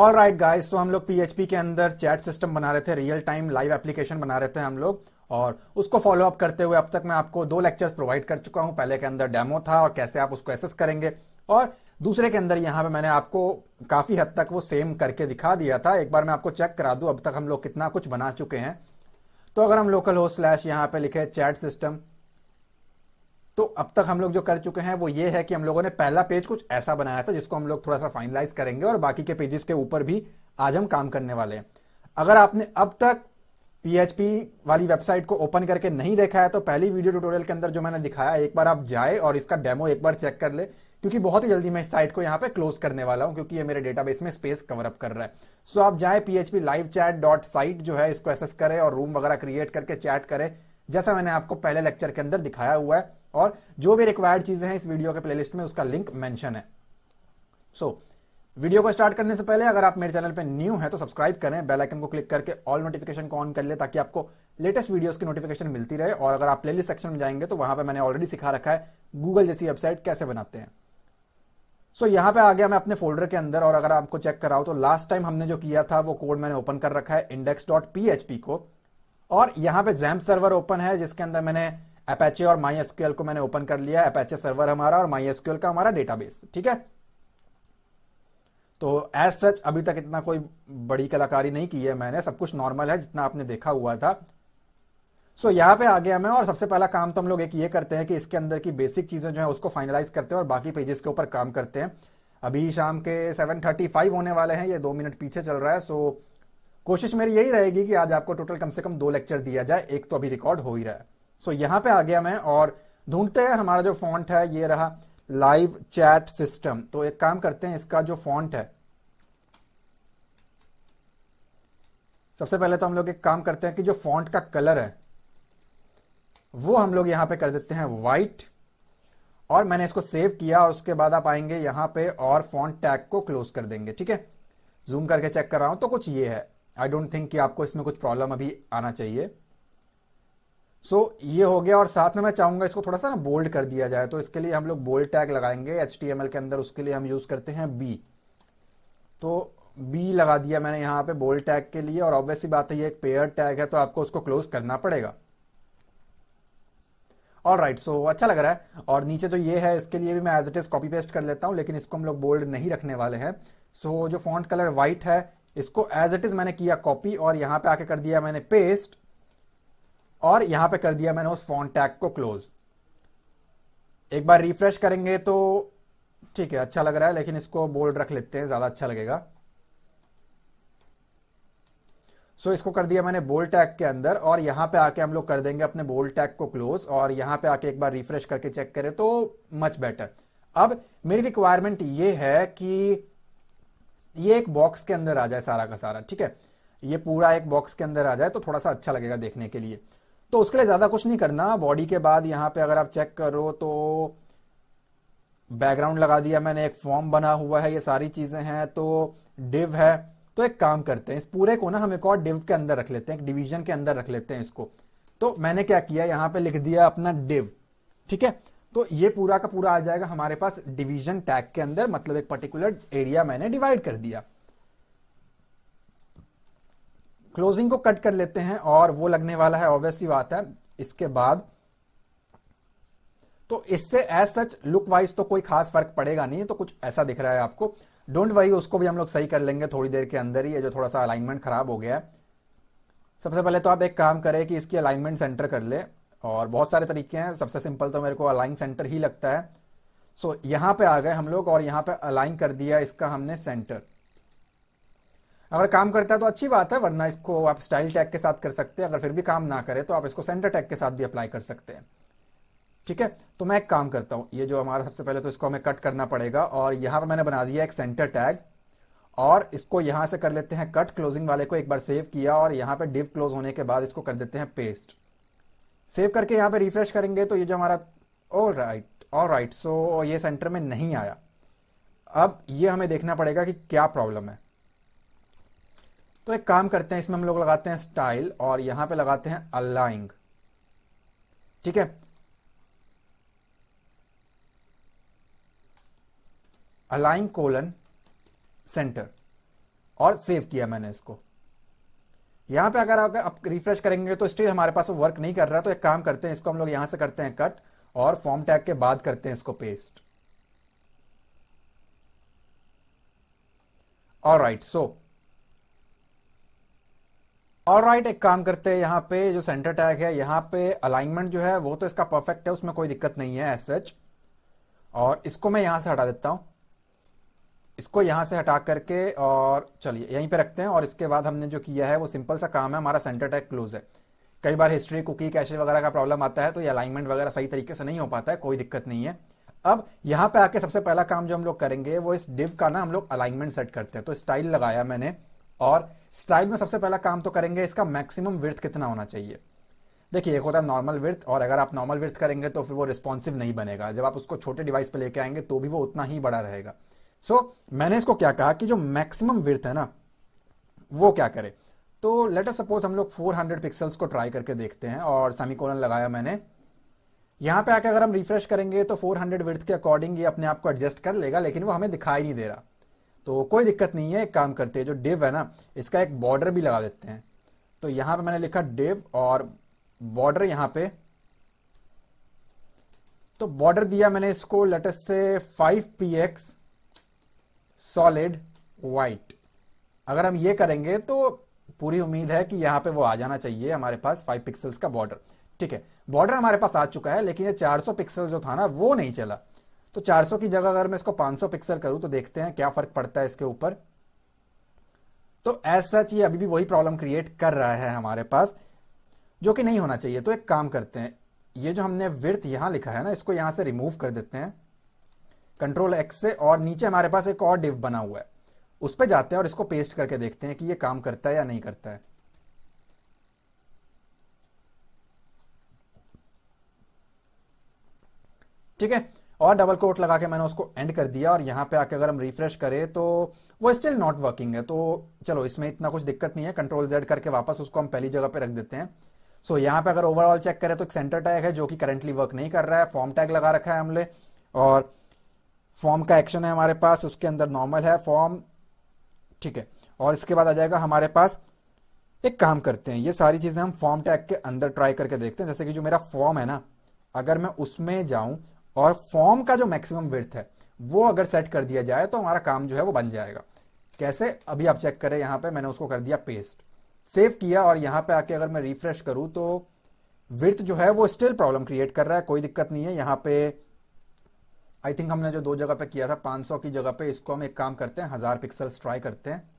और right guys तो हम लोग पीएचपी के अंदर चैट सिस्टम बना रहे थे रियल टाइम लाइव एप्लीकेशन बना रहे थे हम लोग और उसको फॉलो अप करते हुए अब तक मैं आपको दो लेक्चर्स प्रोवाइड कर चुका हूं पहले के अंदर डेमो था और कैसे आप उसको एसेस करेंगे और दूसरे के अंदर यहां पे मैंने आपको काफी हद तक वो सेम करके दिखा दिया था एक बार मैं आपको चेक करा दू अब तक हम लोग कितना कुछ बना चुके हैं तो अगर हम लोकल हो स्लैश यहाँ पे लिखे चैट सिस्टम तो अब तक हम लोग जो कर चुके हैं वो ये है कि हम लोगों ने पहला पेज कुछ ऐसा बनाया था जिसको हम लोग थोड़ा सा फाइनलाइज करेंगे और बाकी के पेजेस के ऊपर भी आज हम काम करने वाले हैं अगर आपने अब तक पीएचपी वाली वेबसाइट को ओपन करके नहीं देखा है तो पहली वीडियो ट्यूटोरियल के अंदर जो मैंने दिखाया एक बार आप जाए और इसका डेमो एक बार चेक कर ले क्योंकि बहुत ही जल्दी मैं इस साइट को यहाँ पे क्लोज करने वाला हूँ क्योंकि ये मेरे डेटाबेस में स्पेस कवर अप कर रहा है सो आप जाए PHP live chat dot site जो है इसको एसेस करें और रूम वगैरह क्रिएट करके चैट करें जैसा मैंने आपको पहले लेक्चर के अंदर दिखाया हुआ है और जो भी रिक्वायर्ड चीजें हैं इस वीडियो के प्लेलिस्ट में उसका लिंक मेंशन है सो so, वीडियो को स्टार्ट करने से पहले अगर आप मेरे चैनल पर न्यू है तो सब्सक्राइब करें बेल आइकन को क्लिक करके ऑल नोटिफिकेशन को ऑन कर ले ताकि आपको लेटेस्ट वीडियोस की नोटिफिकेशन मिलती रहे और अगर आप प्लेलिस्ट सेक्शन में जाएंगे तो वहां पर मैंने ऑलरेडी सिखा रखा है गूगल जैसी वेबसाइट कैसे बनाते हैं सो so, यहां पे आ गया मैं अपने फोल्डर के अंदर और अगर आपको चेक कराऊँ तो लास्ट टाइम हमने जो किया था वो कोड मैंने ओपन कर रखा है इंडेक्स को और यहां पे जैम सर्वर ओपन है जिसके अंदर मैंने अपेचे और माई एसक्यूएल को मैंने ओपन कर लिया अपेचे सर्वर हमारा और माई एसक्यूएल का हमारा डेटाबेस ठीक है तो एज सच अभी तक इतना कोई बड़ी कलाकारी नहीं की है मैंने सब कुछ नॉर्मल है जितना आपने देखा हुआ था सो so, यहां पे आ गया मैं और सबसे पहला काम तो हम लोग एक ये करते हैं कि इसके अंदर की बेसिक चीजें जो है उसको फाइनलाइज करते हैं और बाकी पेजेस के ऊपर काम करते हैं अभी शाम के 7:35 होने वाले हैं ये दो मिनट पीछे चल रहा है सो कोशिश मेरी यही रहेगी कि आज आपको टोटल कम से कम दो लेक्चर दिया जाए एक तो अभी रिकॉर्ड हो ही रहा है सो so, यहां पे आ गया मैं और ढूंढते हैं हमारा जो फॉन्ट है ये रहा लाइव चैट सिस्टम तो एक काम करते हैं इसका जो फॉन्ट है सबसे पहले तो हम लोग एक काम करते हैं कि जो फॉन्ट का कलर है वो हम लोग यहां पे कर देते हैं व्हाइट और मैंने इसको सेव किया और उसके बाद आप आएंगे यहां पे और फॉन्ट टैग को क्लोज कर देंगे ठीक है जूम करके चेक कर रहा हूं तो कुछ ये है आई डोंट थिंक कि आपको इसमें कुछ प्रॉब्लम अभी आना चाहिए सो so, ये हो गया और साथ में मैं चाहूंगा इसको थोड़ा सा ना बोल्ड कर दिया जाए तो इसके लिए हम लोग बोल्ड टैग लगाएंगे एच के अंदर उसके लिए हम यूज करते हैं बी तो बी लगा दिया मैंने यहां पे बोल्ड टैग के लिए और ऑब्वियसली बात है ये एक पेयर टैग है तो आपको उसको क्लोज करना पड़ेगा और राइट सो अच्छा लग रहा है और नीचे तो ये है इसके लिए भी मैं as it is copy paste कर लेता हूं लेकिन इसको हम लोग बोल्ड नहीं रखने वाले हैं सो so, जो फॉन्ट कलर व्हाइट है इसको एज इट इज मैंने किया कॉपी और यहां पे आके कर दिया मैंने पेस्ट और यहां पे कर दिया मैंने उस फॉन्ट टैग को क्लोज एक बार रिफ्रेश करेंगे तो ठीक है अच्छा लग रहा है लेकिन इसको बोल्ड रख लेते हैं ज्यादा अच्छा लगेगा सो so, इसको कर दिया मैंने बोल्ड टैग के अंदर और यहां पे आके हम लोग कर देंगे अपने बोल्ड टैग को क्लोज और यहां पे आके एक बार रिफ्रेश करके चेक करें तो मच बेटर अब मेरी रिक्वायरमेंट ये है कि ये एक बॉक्स के अंदर आ जाए सारा का सारा ठीक है ये पूरा एक बॉक्स के अंदर आ जाए तो थोड़ा सा अच्छा लगेगा देखने के लिए तो उसके लिए ज्यादा कुछ नहीं करना बॉडी के बाद यहाँ पे अगर आप चेक करो तो बैकग्राउंड लगा दिया मैंने एक फॉर्म बना हुआ है ये सारी चीजें हैं तो डिव है तो एक काम करते हैं इस पूरे को ना हम एक और डिव के अंदर रख लेते हैं एक डिवीजन के अंदर रख लेते हैं इसको तो मैंने क्या किया यहां पे लिख दिया अपना डिव ठीक है तो ये पूरा का पूरा आ जाएगा हमारे पास डिवीजन टैग के अंदर मतलब एक पर्टिकुलर एरिया मैंने डिवाइड कर दिया क्लोजिंग को कट कर लेते हैं और वो लगने वाला है ऑब्वियसली बात है इसके बाद तो इससे एज सच लुक वाइज तो कोई खास फर्क पड़ेगा नहीं तो कुछ ऐसा दिख रहा है आपको डोंट वरी उसको भी हम लोग सही कर लेंगे थोड़ी देर के अंदर ही जो थोड़ा सा अलाइनमेंट खराब हो गया है सबसे पहले तो आप एक काम करें कि इसकी अलाइनमेंट सेंटर कर ले और बहुत सारे तरीके हैं सबसे सिंपल तो मेरे को अलाइन सेंटर ही लगता है सो so, यहां पे आ गए हम लोग और यहां पे अलाइन कर दिया इसका हमने सेंटर अगर काम करता है तो अच्छी बात है वरना इसको आप स्टाइल टैग के साथ कर सकते हैं अगर फिर भी काम ना करे तो आप इसको सेंटर टैग के साथ भी अप्लाई कर सकते हैं ठीक है तो मैं एक काम करता हूं ये जो हमारा सबसे पहले तो इसको हमें कट करना पड़ेगा और यहां पर मैंने बना दिया एक सेंटर टैग और इसको यहां से कर लेते हैं कट क्लोजिंग वाले को एक बार सेव किया और यहां पर डिव क्लोज होने के बाद इसको कर देते हैं पेस्ट सेव करके यहां पे रिफ्रेश करेंगे तो ये जो हमारा all right all right so ये सेंटर में नहीं आया अब ये हमें देखना पड़ेगा कि क्या प्रॉब्लम है तो एक काम करते हैं इसमें हम लोग लगाते हैं स्टाइल और यहां पे लगाते हैं अलाइंग ठीक है अलाइंग कोलन सेंटर और सेव किया मैंने इसको यहां पे अगर आप रिफ्रेश करेंगे तो स्टिल हमारे पास वर्क नहीं कर रहा तो एक काम करते हैं इसको हम लोग यहां से करते हैं कट और फॉर्म टैग के बाद करते हैं इसको paste alright so right, so, all right right, एक काम करते हैं यहाँ पे जो सेंटर टैग है यहाँ पे अलाइनमेंट जो है वो तो इसका परफेक्ट है उसमें कोई दिक्कत नहीं है एज सच और इसको मैं यहां से हटा देता हूं इसको यहां से हटा करके और चलिए यहीं पे रखते हैं और इसके बाद हमने जो किया है वो सिंपल सा काम है हमारा सेंटर टैग क्लोज है कई बार हिस्ट्री कुकी कैशे वगैरह का प्रॉब्लम आता है तो ये अलाइनमेंट वगैरह सही तरीके से नहीं हो पाता है कोई दिक्कत नहीं है अब यहाँ पे आके सबसे पहला काम जो हम लोग करेंगे वो इस डिव का ना हम लोग अलाइनमेंट सेट करते हैं तो स्टाइल लगाया मैंने और स्ट्राइप में सबसे पहला काम तो करेंगे इसका मैक्सिमम विर्थ कितना होना चाहिए देखिए एक होता है नॉर्मल विर्थ और अगर आप नॉर्मल विर्थ करेंगे तो फिर वो रिस्पॉन्सिव नहीं बनेगा जब आप उसको छोटे डिवाइस पर लेके आएंगे तो भी वो उतना ही बड़ा रहेगा सो so, मैंने इसको क्या कहा कि जो मैक्सिमम विर्थ है ना वो क्या करे तो लेटर सपोज हम लोग 400 पिक्सल्स को ट्राई करके देखते हैं और सेमिकोलन लगाया मैंने यहां पे आके अगर हम रिफ्रेश करेंगे तो 400 हंड्रेड के अकॉर्डिंग ये अपने आप को एडजस्ट कर लेगा लेकिन वो हमें दिखाई नहीं दे रहा तो कोई दिक्कत नहीं है एक काम करते हैं जो डिव है ना इसका एक बॉर्डर भी लगा देते हैं तो यहां पे मैंने लिखा डिव और बॉर्डर यहां पे तो बॉर्डर दिया मैंने इसको लेटेस से five P X solid white अगर हम ये करेंगे तो पूरी उम्मीद है कि यहां पे वो आ जाना चाहिए हमारे पास फाइव पिक्सल्स का बॉर्डर ठीक है बॉर्डर हमारे पास आ चुका है लेकिन ये 400 पिक्सल जो था ना वो नहीं चला तो 400 की जगह अगर मैं इसको 500 पिक्सल करूं तो देखते हैं क्या फर्क पड़ता है इसके ऊपर तो एज सच ये अभी भी वही प्रॉब्लम क्रिएट कर रहा है हमारे पास जो कि नहीं होना चाहिए तो एक काम करते हैं ये जो हमने विर्थ यहां लिखा है ना इसको यहां से रिमूव कर देते हैं कंट्रोल एक्स से और नीचे हमारे पास एक और डिव बना हुआ है उस पर जाते हैं और इसको पेस्ट करके देखते हैं कि ये काम करता है या नहीं करता है ठीक है और डबल कोट लगा के मैंने उसको एंड कर दिया और यहाँ पे आके अगर हम रिफ्रेश करें तो वो स्टिल नॉट वर्किंग है तो चलो इसमें इतना कुछ दिक्कत नहीं है कंट्रोल जेड करके वापस उसको हम पहली जगह पे रख देते हैं सो so, यहाँ पे अगर ओवरऑल चेक करें तो एक सेंटर टैग है जो कि करंटली वर्क नहीं कर रहा है फॉर्म टैग लगा रखा है हमने और फॉर्म का एक्शन है हमारे पास उसके अंदर नॉर्मल है फॉर्म ठीक है और इसके बाद आ जाएगा हमारे पास एक काम करते हैं ये सारी चीजें हम फॉर्म टैग के अंदर ट्राई करके देखते हैं जैसे कि जो मेरा फॉर्म है ना अगर मैं उसमें जाऊं और फॉर्म का जो मैक्सिमम विर्थ है वो अगर सेट कर दिया जाए तो हमारा काम जो है वो बन जाएगा कैसे अभी आप चेक करें यहां पे मैंने उसको कर दिया पेस्ट सेव किया और यहां पे आके अगर मैं रिफ्रेश करूं तो विर्थ जो है वो स्टिल प्रॉब्लम क्रिएट कर रहा है कोई दिक्कत नहीं है यहां पे आई थिंक हमने जो दो जगह पे किया था 500 की जगह पे इसको हम एक काम करते हैं हजार पिक्सल्स ट्राई करते हैं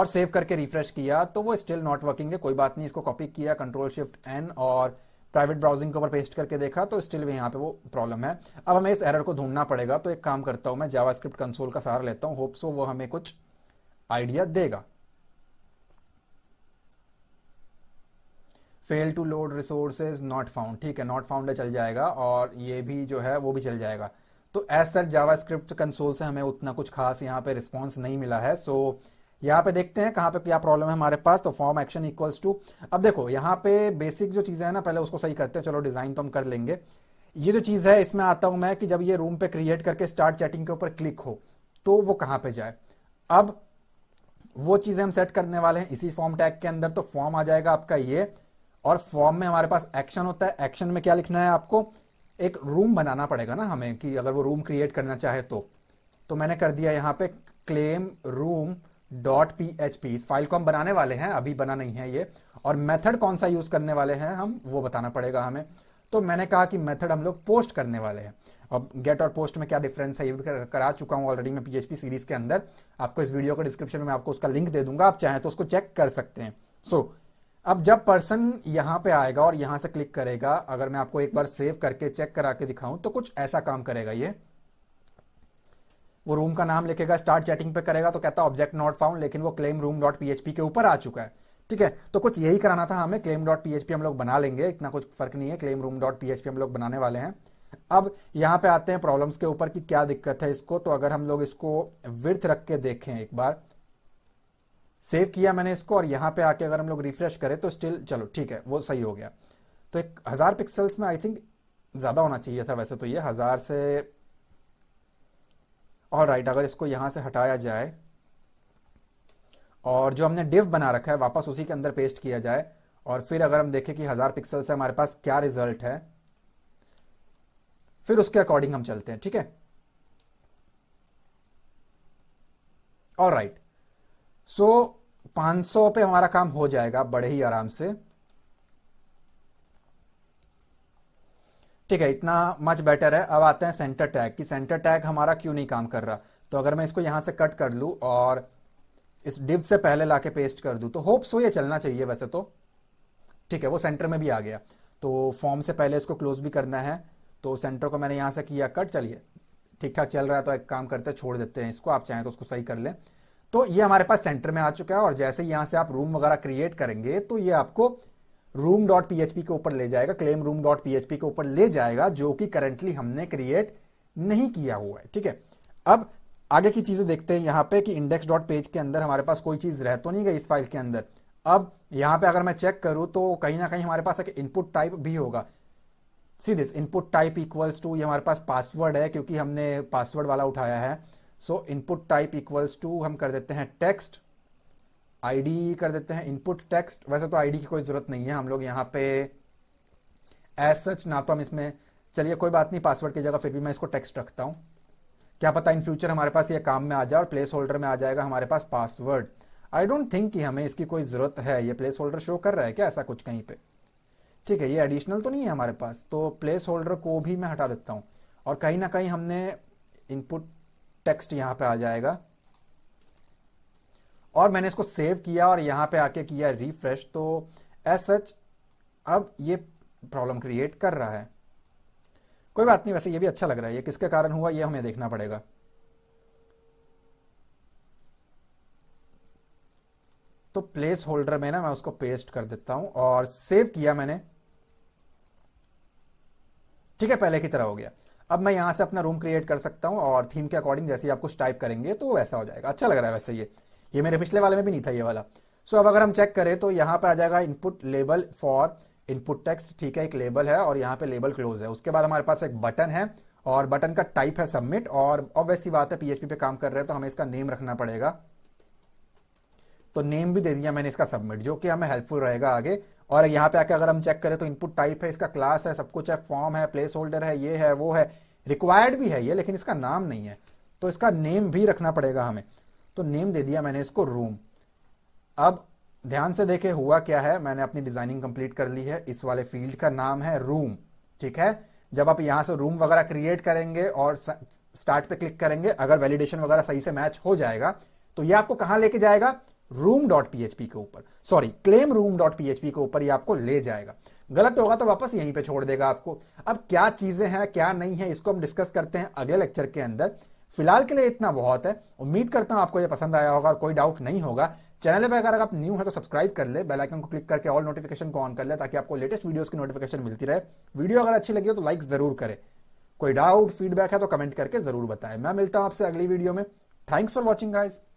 और सेव करके रिफ्रेश किया तो वो स्टिल नॉट वर्किंग है कोई बात नहीं इसको कॉपी किया कंट्रोल शिफ्ट एन और प्राइवेट ब्राउजिंग के ऊपर पेस्ट करके देखा तो स्टिल भी यहाँ पे वो प्रॉब्लम है अब हमें इस एरर को ढूंढना पड़ेगा तो एक काम करता हूं मैं जावास्क्रिप्ट कंसोल का सहारा लेता हूं होप सो वो हमें कुछ आइडिया देगा fail to load resources not found ठीक है नॉट फाउंड चल जाएगा और ये भी जो है वो भी चल जाएगा तो एज सच स्क्रिप्ट कंसोल से हमें उतना कुछ खास यहाँ पे रिस्पॉन्स नहीं मिला है सो so, यहाँ पे देखते हैं कहाँ पे क्या प्रॉब्लम है हमारे पास तो फॉर्म एक्शन इक्वल्स टू अब देखो यहाँ पे बेसिक जो चीजें हैं ना पहले उसको सही करते हैं चलो डिजाइन तो हम कर लेंगे ये जो चीज है इसमें आता हूं मैं कि जब ये रूम पे क्रिएट करके स्टार्ट चैटिंग के ऊपर क्लिक हो तो वो कहां पे जाए अब वो चीजें हम सेट करने वाले हैं इसी फॉर्म टैग के अंदर तो फॉर्म आ जाएगा आपका ये और फॉर्म में हमारे पास एक्शन होता है एक्शन में क्या लिखना है आपको एक रूम बनाना पड़ेगा ना हमें कि अगर वो रूम क्रिएट करना चाहे तो तो मैंने कर दिया यहाँ पे claim room dot P H P इस फाइल को हम बनाने वाले हैं अभी बना नहीं है ये और मेथड कौन सा यूज करने वाले हैं हम वो बताना पड़ेगा हमें तो मैंने कहा कि मेथड हम लोग पोस्ट करने वाले हैं अब गेट और पोस्ट में क्या डिफरेंस है ये भी करा चुका हूं ऑलरेडी मैं पीएचपी सीरीज के अंदर आपको इस वीडियो के डिस्क्रिप्शन में आपको उसका लिंक दे दूंगा आप चाहें तो उसको चेक कर सकते हैं सो so, अब जब पर्सन यहां पे आएगा और यहां से क्लिक करेगा अगर मैं आपको एक बार सेव करके चेक करा के दिखाऊं तो कुछ ऐसा काम करेगा ये वो रूम का नाम लिखेगा स्टार्ट चैटिंग पे करेगा तो कहता है ऑब्जेक्ट नॉट फाउंड लेकिन वो क्लेम रूम डॉट पीएचपी के ऊपर आ चुका है ठीक है तो कुछ यही कराना था हमें क्लेम डॉट पीएचपी हम लोग बना लेंगे इतना कुछ फर्क नहीं है क्लेम रूम डॉट पीएचपी हम लोग बनाने वाले हैं अब यहाँ पे आते हैं प्रॉब्लम्स के ऊपर कि क्या दिक्कत है इसको तो अगर हम लोग इसको विर्थ रख के देखें एक बार सेव किया मैंने इसको और यहाँ पे आके अगर हम लोग रिफ्रेश करें तो स्टिल चलो ठीक है वो सही हो गया तो एक हजार पिक्सल्स में आई थिंक ज्यादा होना चाहिए था वैसे तो ये हजार से और राइट अगर इसको यहां से हटाया जाए और जो हमने डिव बना रखा है वापस उसी के अंदर पेस्ट किया जाए और फिर अगर हम देखें कि हज़ार पिक्सल से हमारे पास क्या रिजल्ट है फिर उसके अकॉर्डिंग हम चलते हैं ठीक है और राइट सो 500 पे हमारा काम हो जाएगा बड़े ही आराम से ठीक है इतना मच बेटर है अब आते हैं सेंटर टैग कि सेंटर टैग हमारा क्यों नहीं काम कर रहा तो अगर मैं इसको यहां से कट कर लू और इस डिब से पहले लाके पेस्ट कर दू तो होप सो ये चलना चाहिए वैसे तो ठीक है वो सेंटर में भी आ गया तो फॉर्म से पहले इसको क्लोज भी करना है तो सेंटर को मैंने यहां से किया कट चलिए ठीक ठाक चल रहा है तो एक काम करते हैं छोड़ देते हैं इसको आप चाहें तो उसको सही कर लें तो ये हमारे पास सेंटर में आ चुका है और जैसे यहां से आप रूम वगैरह क्रिएट करेंगे तो ये आपको रूम डॉट पीएचपी के ऊपर ले जाएगा क्लेम रूम डॉट पीएचपी के ऊपर ले जाएगा जो कि करंटली हमने क्रिएट नहीं किया हुआ है ठीक है अब आगे की चीजें देखते हैं यहाँ पे कि इंडेक्स डॉट पेज के अंदर हमारे पास कोई चीज रह तो नहीं गई इस फाइल के अंदर अब यहाँ पे अगर मैं चेक करूं तो कहीं ना कहीं हमारे पास एक इनपुट टाइप भी होगा see this input type equals to ये हमारे पास पासवर्ड है क्योंकि हमने पासवर्ड वाला उठाया है so input type equals to हम कर देते हैं टेक्स्ट आईडी कर देते हैं इनपुट टेक्स्ट वैसे तो आईडी की कोई जरूरत नहीं है हम लोग यहाँ पे एज सच ना तो हम इसमें चलिए कोई बात नहीं पासवर्ड की जगह फिर भी मैं इसको टेक्स्ट रखता हूँ क्या पता इन फ्यूचर हमारे पास ये काम में आ जाए और प्लेस होल्डर में आ जाएगा हमारे पास पासवर्ड आई डोंट थिंक कि हमें इसकी कोई जरूरत है ये प्लेस होल्डर शो कर रहा है क्या ऐसा कुछ कहीं पे ठीक है ये एडिशनल तो नहीं है हमारे पास तो प्लेस होल्डर को भी मैं हटा देता हूं और कहीं ना कहीं हमने इनपुट टेक्स्ट यहाँ पे आ जाएगा और मैंने इसको सेव किया और यहां पे आके किया रिफ्रेश तो एज सच अब ये प्रॉब्लम क्रिएट कर रहा है कोई बात नहीं वैसे ये भी अच्छा लग रहा है ये किसके कारण हुआ ये हमें देखना पड़ेगा तो प्लेस होल्डर में ना मैं उसको पेस्ट कर देता हूं और सेव किया मैंने ठीक है पहले की तरह हो गया अब मैं यहां से अपना रूम क्रिएट कर सकता हूं और थीम के अकॉर्डिंग जैसे आप कुछ टाइप करेंगे तो वैसा हो जाएगा अच्छा लग रहा है वैसे ये ये मेरे पिछले वाले में भी नहीं था ये वाला सो so, अब अगर हम चेक करें तो यहाँ पे आ जाएगा input label for input text ठीक है एक लेबल है और यहाँ पे लेबल क्लोज है उसके बाद हमारे पास एक बटन है और बटन का टाइप है सबमिट और ऑब्वियसली बात है पीएचपी पे काम कर रहे हैं तो हमें इसका नेम रखना पड़ेगा तो नेम भी दे दिया मैंने इसका सबमिट जो कि हमें हेल्पफुल रहेगा आगे और यहाँ पे आके अगर हम चेक करें तो इनपुट टाइप है इसका क्लास है सब कुछ है फॉर्म है प्लेस होल्डर है ये है वो है रिक्वायर्ड भी है ये लेकिन इसका नाम नहीं है तो इसका नेम भी रखना पड़ेगा हमें तो नेम दे दिया मैंने इसको रूम अब ध्यान से देखे हुआ क्या है मैंने अपनी डिजाइनिंग कंप्लीट कर ली है इस वाले फील्ड का नाम है रूम ठीक है जब आप यहां से रूम वगैरह क्रिएट करेंगे और स्टार्ट पे क्लिक करेंगे अगर वैलिडेशन वगैरह सही से मैच हो जाएगा तो ये आपको कहां लेके जाएगा रूम डॉट पीएचपी के ऊपर sorry claim room dot PHP के ऊपर ये आपको ले जाएगा गलत होगा तो वापस यहीं पे छोड़ देगा आपको अब क्या चीजें हैं क्या नहीं है इसको हम डिस्कस करते हैं अगले लेक्चर के अंदर फिलहाल के लिए इतना बहुत है उम्मीद करता हूं आपको यह पसंद आया होगा और कोई डाउट नहीं होगा चैनल पर अगर आप न्यू है तो सब्सक्राइब कर ले बेल आइकन को क्लिक करके ऑल नोटिफिकेशन को ऑन कर ले ताकि आपको लेटेस्ट वीडियोस की नोटिफिकेशन मिलती रहे वीडियो अगर अच्छी लगी हो तो लाइक जरूर करें कोई डाउट फीडबैक है तो कमेंट करके जरूर बताएं मैं मिलता हूं आपसे अगली वीडियो में थैंक्स फॉर वॉचिंग गाइज